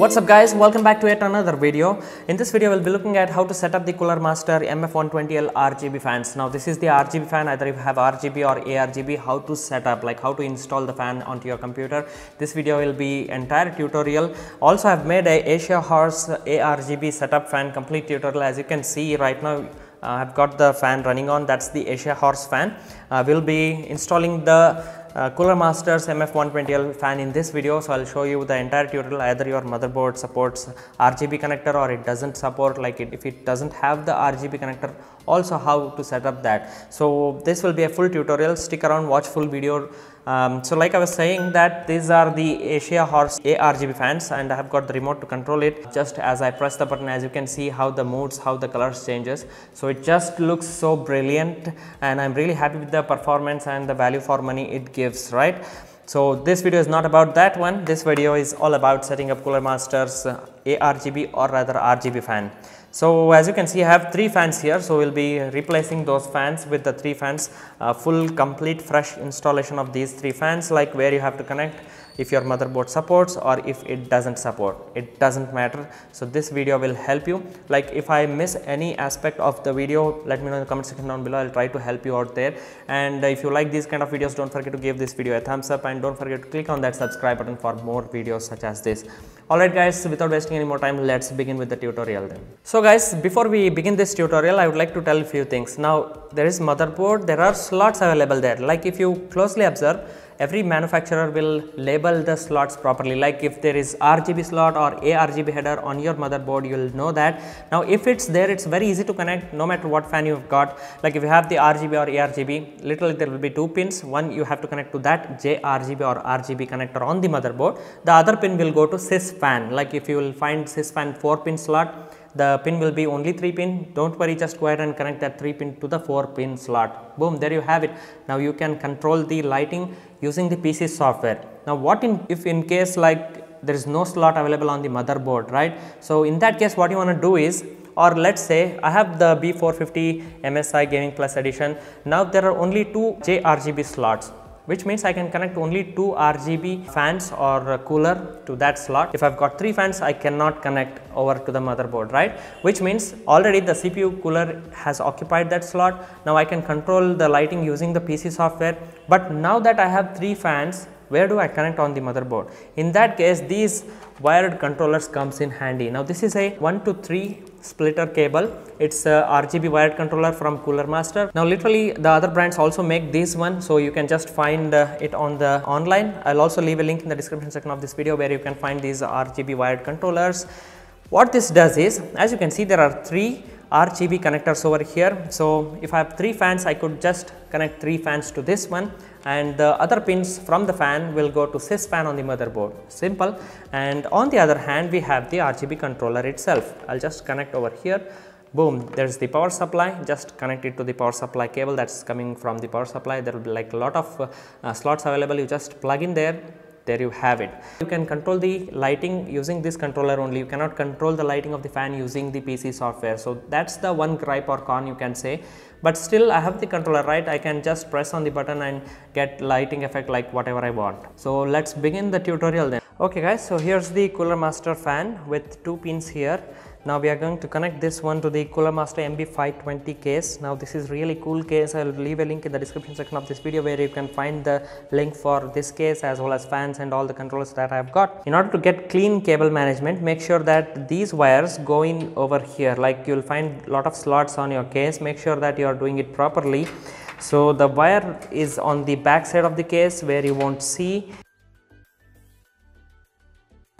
What's up guys, welcome back to yet another video. In this video, we'll be looking at how to set up the Cooler Master MF120L RGB fans. Now this is the RGB fan, either if you have RGB or ARGB, how to set up, like how to install the fan onto your computer. This video will be entire tutorial. Also, I've made a Asia Horse ARGB setup fan complete tutorial. As you can see right now, uh, I've got the fan running on, that's the Asia Horse fan. Uh, we'll be installing the uh, Cooler Masters MF120L fan in this video so I'll show you the entire tutorial either your motherboard supports RGB connector or it doesn't support like it, if it doesn't have the RGB connector also how to set up that. So this will be a full tutorial stick around watch full video um, so like I was saying that these are the Asia Horse ARGB fans and I have got the remote to control it just as I press the button as you can see how the moods, how the colors changes. So it just looks so brilliant and I'm really happy with the performance and the value for money it gives, right? So this video is not about that one. This video is all about setting up Cooler Master's uh, ARGB or rather RGB fan. So as you can see I have 3 fans here so we will be replacing those fans with the 3 fans uh, full complete fresh installation of these 3 fans like where you have to connect if your motherboard supports or if it doesn't support it doesn't matter so this video will help you like if I miss any aspect of the video let me know in the comment section down below I'll try to help you out there and if you like these kind of videos don't forget to give this video a thumbs up and don't forget to click on that subscribe button for more videos such as this Alright guys, without wasting any more time, let's begin with the tutorial then. So guys, before we begin this tutorial, I would like to tell a few things. Now, there is motherboard, there are slots available there. Like if you closely observe, every manufacturer will label the slots properly like if there is RGB slot or ARGB header on your motherboard you'll know that now if it's there it's very easy to connect no matter what fan you've got like if you have the RGB or ARGB literally there will be two pins one you have to connect to that JRGB or RGB connector on the motherboard the other pin will go to fan. like if you will find fan 4 pin slot the pin will be only 3 pin don't worry just go ahead and connect that 3 pin to the 4 pin slot boom there you have it now you can control the lighting using the PC software. Now what in, if in case like there is no slot available on the motherboard, right? So in that case what you want to do is or let's say I have the B450 MSI Gaming Plus edition. Now there are only two JRGB slots which means I can connect only two RGB fans or cooler to that slot. If I've got three fans, I cannot connect over to the motherboard, right? Which means already the CPU cooler has occupied that slot. Now I can control the lighting using the PC software. But now that I have three fans, where do I connect on the motherboard in that case these wired controllers comes in handy now this is a 1 to 3 splitter cable it's a RGB wired controller from Cooler Master now literally the other brands also make this one so you can just find uh, it on the online I'll also leave a link in the description section of this video where you can find these RGB wired controllers what this does is as you can see there are three RGB connectors over here so if I have three fans I could just connect three fans to this one and the other pins from the fan will go to fan on the motherboard. Simple. And on the other hand, we have the RGB controller itself. I'll just connect over here boom there's the power supply just connect it to the power supply cable that's coming from the power supply there will be like a lot of uh, uh, slots available you just plug in there there you have it you can control the lighting using this controller only you cannot control the lighting of the fan using the pc software so that's the one gripe or con you can say but still I have the controller right I can just press on the button and get lighting effect like whatever I want. So let's begin the tutorial then. Okay guys, so here's the Cooler Master fan with two pins here. Now we are going to connect this one to the Cooler Master MB520 case. Now this is really cool case. I'll leave a link in the description section of this video where you can find the link for this case as well as fans and all the controllers that I've got. In order to get clean cable management, make sure that these wires go in over here. Like you'll find a lot of slots on your case. Make sure that you are doing it properly. So the wire is on the back side of the case where you won't see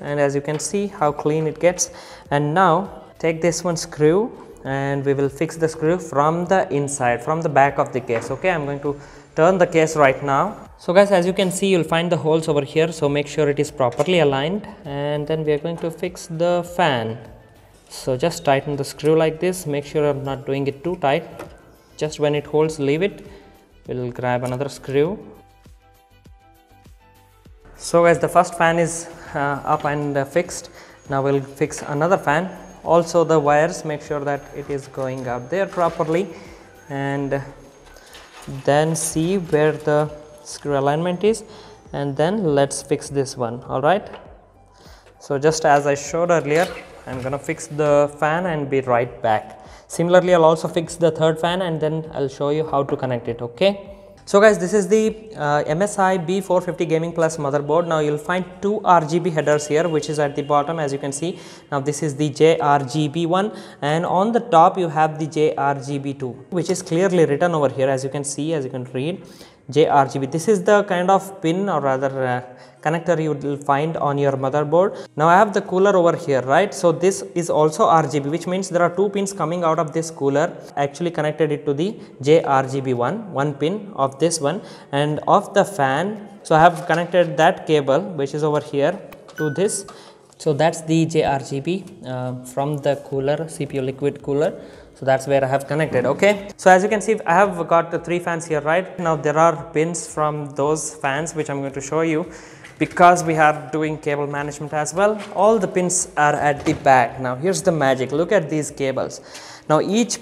and as you can see how clean it gets and now take this one screw and we will fix the screw from the inside from the back of the case okay i'm going to turn the case right now so guys as you can see you'll find the holes over here so make sure it is properly aligned and then we are going to fix the fan so just tighten the screw like this make sure i'm not doing it too tight just when it holds leave it we'll grab another screw so as the first fan is uh, up and uh, fixed. Now we'll fix another fan. Also the wires, make sure that it is going up there properly and then see where the screw alignment is and then let's fix this one all right so just as i showed earlier i'm gonna fix the fan and be right back similarly i'll also fix the third fan and then i'll show you how to connect it okay so guys this is the uh, MSI B450 Gaming Plus motherboard. Now you'll find two RGB headers here which is at the bottom as you can see. Now this is the JRGB one and on the top you have the JRGB2 which is clearly written over here as you can see as you can read. JRGB. This is the kind of pin or rather uh, connector you will find on your motherboard. Now I have the cooler over here, right? So this is also RGB, which means there are two pins coming out of this cooler. I actually connected it to the JRGB one, one pin of this one and of the fan. So I have connected that cable, which is over here to this. So that's the JRGB uh, from the cooler, CPU liquid cooler so that's where I have connected okay so as you can see I have got the three fans here right now there are pins from those fans which I'm going to show you because we are doing cable management as well all the pins are at the back now here's the magic look at these cables now each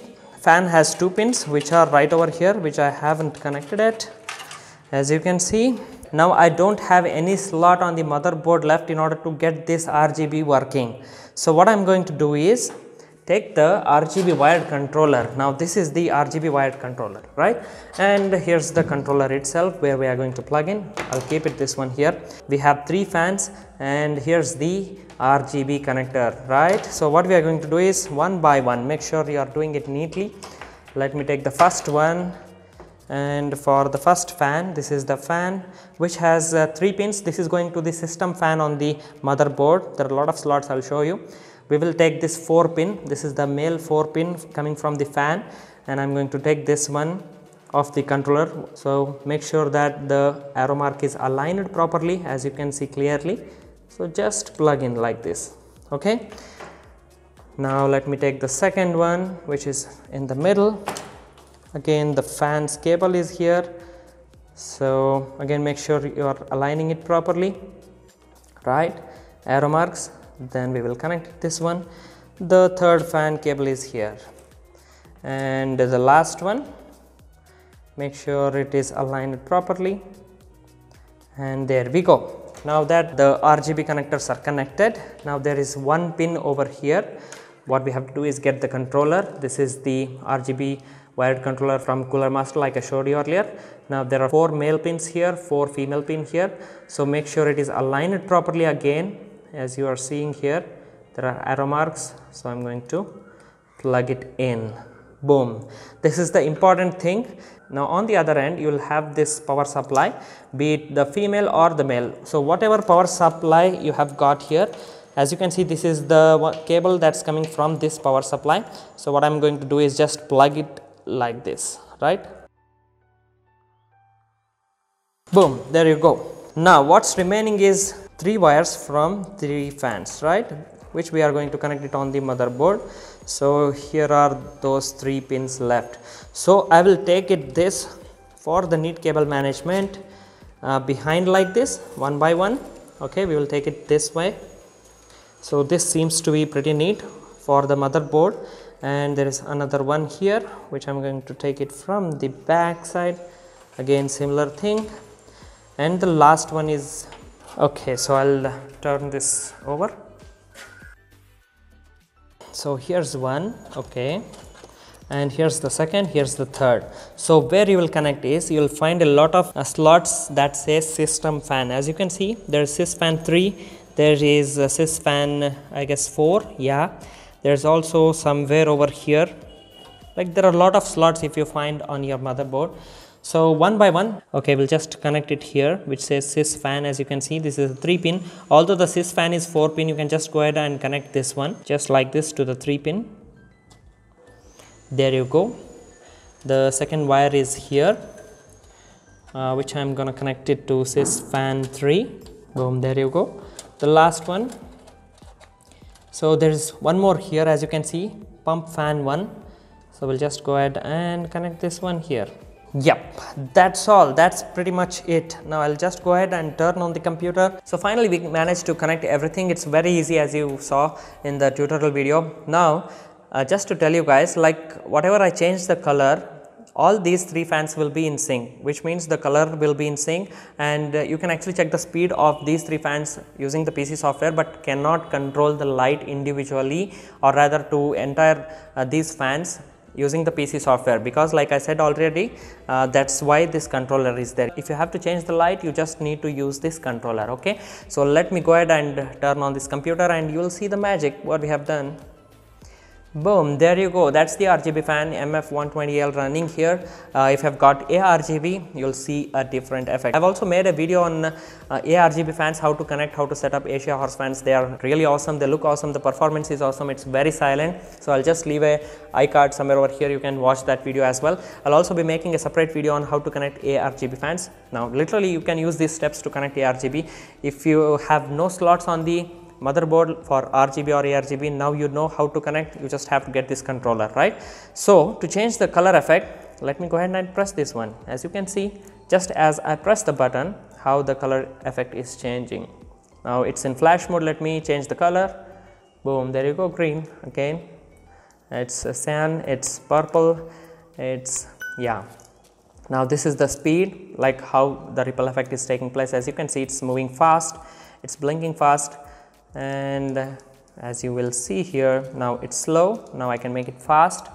fan has two pins which are right over here which I haven't connected it as you can see now I don't have any slot on the motherboard left in order to get this RGB working so what I'm going to do is take the RGB wired controller. Now this is the RGB wired controller, right? And here's the controller itself where we are going to plug in. I'll keep it this one here. We have three fans and here's the RGB connector, right? So what we are going to do is one by one, make sure you are doing it neatly. Let me take the first one and for the first fan this is the fan which has uh, three pins this is going to the system fan on the motherboard there are a lot of slots i'll show you we will take this 4 pin this is the male 4 pin coming from the fan and I'm going to take this one of the controller so make sure that the arrow mark is aligned properly as you can see clearly so just plug in like this okay now let me take the second one which is in the middle again the fans cable is here so again make sure you are aligning it properly right arrow marks then we will connect this one the third fan cable is here and the last one make sure it is aligned properly and there we go now that the RGB connectors are connected now there is one pin over here what we have to do is get the controller this is the RGB wired controller from Cooler Master like I showed you earlier. Now there are 4 male pins here, 4 female pin here. So make sure it is aligned properly again as you are seeing here there are arrow marks so I'm going to plug it in boom this is the important thing now on the other end you will have this power supply be it the female or the male so whatever power supply you have got here as you can see this is the cable that's coming from this power supply so what I'm going to do is just plug it like this right boom there you go now what's remaining is three wires from three fans right which we are going to connect it on the motherboard so here are those three pins left so I will take it this for the neat cable management uh, behind like this one by one okay we will take it this way so this seems to be pretty neat for the motherboard and there is another one here which I'm going to take it from the back side again similar thing and the last one is okay so I'll uh, turn this over so here's one okay and here's the second here's the third so where you will connect is you will find a lot of uh, slots that say system fan as you can see there's sys fan 3 there is uh, sysfan sys fan i guess 4 yeah there's also somewhere over here like there are a lot of slots if you find on your motherboard so one by one, okay, we'll just connect it here, which says sys fan. As you can see, this is a three pin. Although the sys fan is four pin, you can just go ahead and connect this one just like this to the three pin. There you go. The second wire is here, uh, which I'm gonna connect it to sys fan three. Boom, there you go. The last one. So there's one more here, as you can see, pump fan one. So we'll just go ahead and connect this one here. Yep, that's all. That's pretty much it. Now I'll just go ahead and turn on the computer. So finally we managed to connect everything. It's very easy as you saw in the tutorial video. Now, uh, just to tell you guys, like whatever I change the color, all these three fans will be in sync which means the color will be in sync and uh, you can actually check the speed of these three fans using the PC software but cannot control the light individually or rather to entire uh, these fans using the PC software because like I said already uh, that's why this controller is there if you have to change the light you just need to use this controller okay so let me go ahead and turn on this computer and you will see the magic what we have done boom there you go that's the RGB fan MF120L running here uh, if I've got ARGB you'll see a different effect I've also made a video on uh, ARGB fans how to connect how to set up Asia horse fans they are really awesome they look awesome the performance is awesome it's very silent so I'll just leave a iCard somewhere over here you can watch that video as well I'll also be making a separate video on how to connect ARGB fans now literally you can use these steps to connect ARGB if you have no slots on the motherboard for RGB or ARGB now you know how to connect you just have to get this controller right. So to change the color effect let me go ahead and press this one as you can see just as I press the button how the color effect is changing. Now it's in flash mode let me change the color boom there you go green again it's sand. it's purple it's yeah now this is the speed like how the ripple effect is taking place as you can see it's moving fast it's blinking fast and as you will see here now it's slow now I can make it fast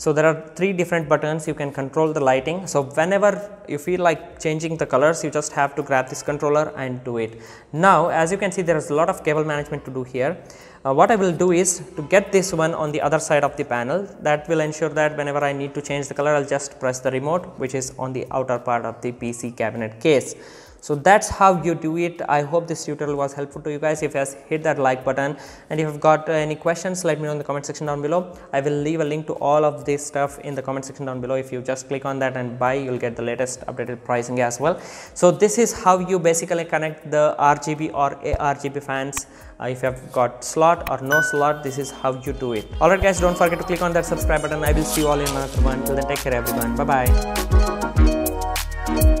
so there are three different buttons you can control the lighting so whenever you feel like changing the colors you just have to grab this controller and do it now as you can see there is a lot of cable management to do here uh, what I will do is to get this one on the other side of the panel that will ensure that whenever I need to change the color I'll just press the remote which is on the outer part of the PC cabinet case so that's how you do it i hope this tutorial was helpful to you guys if yes hit that like button and if you've got uh, any questions let me know in the comment section down below i will leave a link to all of this stuff in the comment section down below if you just click on that and buy you'll get the latest updated pricing as well so this is how you basically connect the rgb or argb fans uh, if you have got slot or no slot this is how you do it all right guys don't forget to click on that subscribe button i will see you all in another one till then take care everyone bye bye